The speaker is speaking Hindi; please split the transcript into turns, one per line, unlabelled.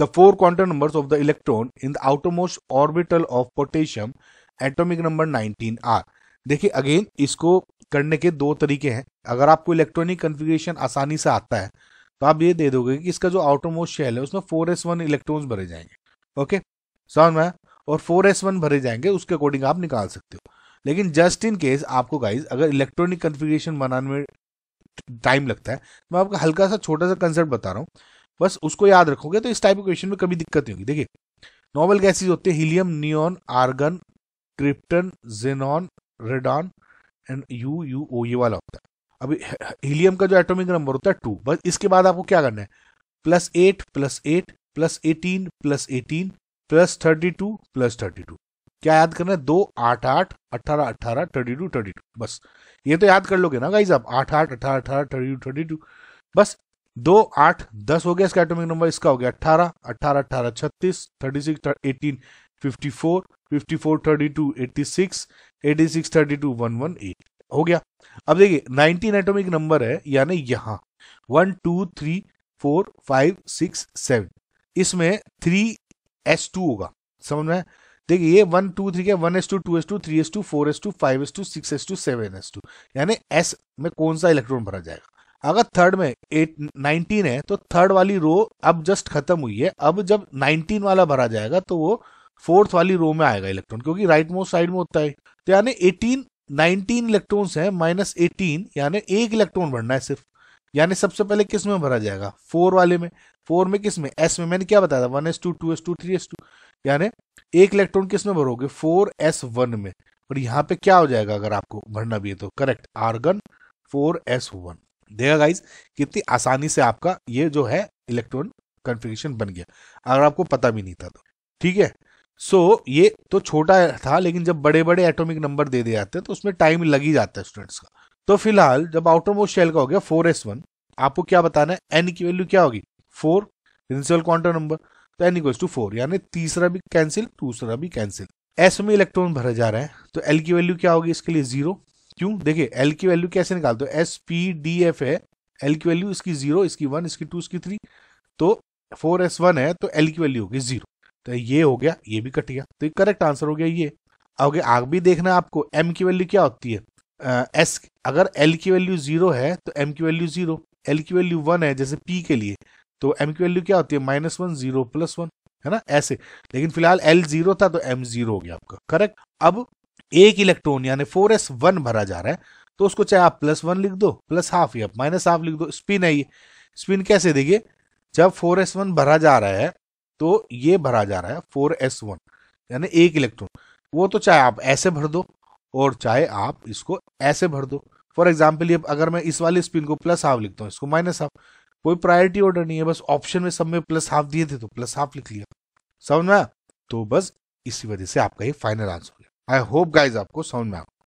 The four quantum numbers of the electron in the outermost orbital of potassium atomic number 19 are देखिए अगेन इसको करने के दो तरीके हैं अगर आपको इलेक्ट्रॉनिक कन्फिग्रेशन आसानी से आता है तो आप ये दे दोगे कि इसका जो आउटरमोस्ट शेल है उसमें फोर एस वन इलेक्ट्रॉन्स भरे जाएंगे ओके समझ में और फोर एस वन भरे जाएंगे उसके अकॉर्डिंग आप निकाल सकते हो लेकिन जस्ट इन केस आपको गाइज अगर इलेक्ट्रॉनिक कन्फिग्रेशन बनाने में टाइम लगता है तो मैं आपको हल्का सा छोटा सा कंसेप्ट बता रहा हूँ बस उसको याद रखोगे तो इस टाइप के क्वेश्चन में कभी दिक्कत नहीं होगी देखिए नॉर्मल गैसेज होते हैं helium neon argon krypton xenon radon and U U O ये वाला होता है अभी हीलियम का जो एटॉमिक नंबर होता है टू बस इसके बाद आपको क्या करना है plus eight plus eight plus eighteen plus eighteen plus thirty two plus thirty two क्या याद करना है दो आठ आठ अट्ठारह अट्ठारह थर्टी टू थर्टी टू बस ये तो याद कर लोगे ना गाइज आप आठ आठ अट्ठारह अट्ठारह थर्टी टू थर्टी टू बस दो आठ दस हो गया इसका एटॉमिक नंबर इसका हो गया अट्ठारह अट्ठारह अट्ठारह छत्तीस thirty six eighteen fifty four fifty four thirty two eighty six eighty six thirty two one one eight हो गया अब देखिए नाइनटीन एटॉमिक नंबर है यानी यहाँ one two three four five six seven इसमें थ्री एस टू होगा समझ में देखिए ये वन टू थ्री क्या one S two two S two three S two four S two five S two six S two seven S two यानी एस में कौन सा इलेक्ट्रॉन भरा जाएगा अगर थर्ड में एट नाइनटीन है तो थर्ड वाली रो अब जस्ट खत्म हुई है अब जब नाइनटीन वाला भरा जाएगा तो वो फोर्थ वाली रो में आएगा इलेक्ट्रॉन क्योंकि राइट मोस्ट साइड में होता है तो यानी एटीन नाइनटीन इलेक्ट्रॉन्स है माइनस एटीन यानी एक इलेक्ट्रॉन भरना है सिर्फ यानी सबसे पहले किस में भरा जाएगा फोर वाले में फोर में किस में एस में मैंने क्या बताया था one S two two S two three S two यानी एक इलेक्ट्रॉन किस में भरोगे फोर एस वन में और यहाँ पे क्या हो जाएगा अगर आपको भरना भी है तो correct argon four S one देखा गाइज कितनी आसानी से आपका ये जो है इलेक्ट्रॉन कॉन्फ़िगरेशन बन गया अगर आपको पता भी नहीं था तो ठीक है सो so, ये तो छोटा था लेकिन जब बड़े बड़े एटॉमिक नंबर दे दिए जाते हैं तो उसमें टाइम लग ही जाता है स्टूडेंट्स का तो फिलहाल जब आउटरमोस्ट शेल का हो गया फोर एस वन आपको क्या बताना है एन की वैल्यू क्या होगी फोर प्रिंसिपल क्वांटम नंबर तो एन इक्वल्स टू फोर यानी तीसरा भी कैंसिल दूसरा भी कैंसिल एस में इलेक्ट्रॉन भरा जा रहा है तो एल की वैल्यू क्या होगी इसके लिए जीरो क्यों देखिए एल की वैल्यू कैसे निकालते हो एस पी डी एफ है एल की वैल्यू इसकी जीरो इसकी वन इसकी टू इसकी थ्री तो फोर एस वन है तो एल की वैल्यू होगी जीरो तो ये हो गया ये भी कट गया तो ये करेक्ट आंसर हो गया ये आगे आग भी देखना आपको एम की वैल्यू क्या होती है आ, एस अगर एल की वैल्यू जीरो है तो एम की वैल्यू जीरो एल की वैल्यू वन है जैसे पी के लिए तो एम की वैल्यू क्या होती है minus one zero plus one है ना ऐसे लेकिन फिलहाल एल जीरो था तो एम जीरो हो गया आपका करेक्ट अब एक इलेक्ट्रॉन यानी फोर एस वन भरा जा रहा है तो उसको चाहे आप प्लस वन लिख दो प्लस हाफ या माइनस हाफ लिख दो स्पिन है ये स्पिन कैसे देखिए जब फोर एस वन भरा जा रहा है तो ये भरा जा रहा है फोर एस वन यानी एक इलेक्ट्रॉन वो तो चाहे आप ऐसे भर दो और चाहे आप इसको ऐसे भर दो फॉर एग्जाम्पल ये अगर मैं इस वाले स्पिन को प्लस हाफ लिखता हूँ इसको माइनस हाफ कोई प्रायोरिटी ऑर्डर नहीं है बस ऑप्शन में सब में प्लस हाफ दिए थे तो प्लस हाफ लिख लिया समझ में तो बस इसी वजह से आपका ये final answer I hope guys आपको समझ में आ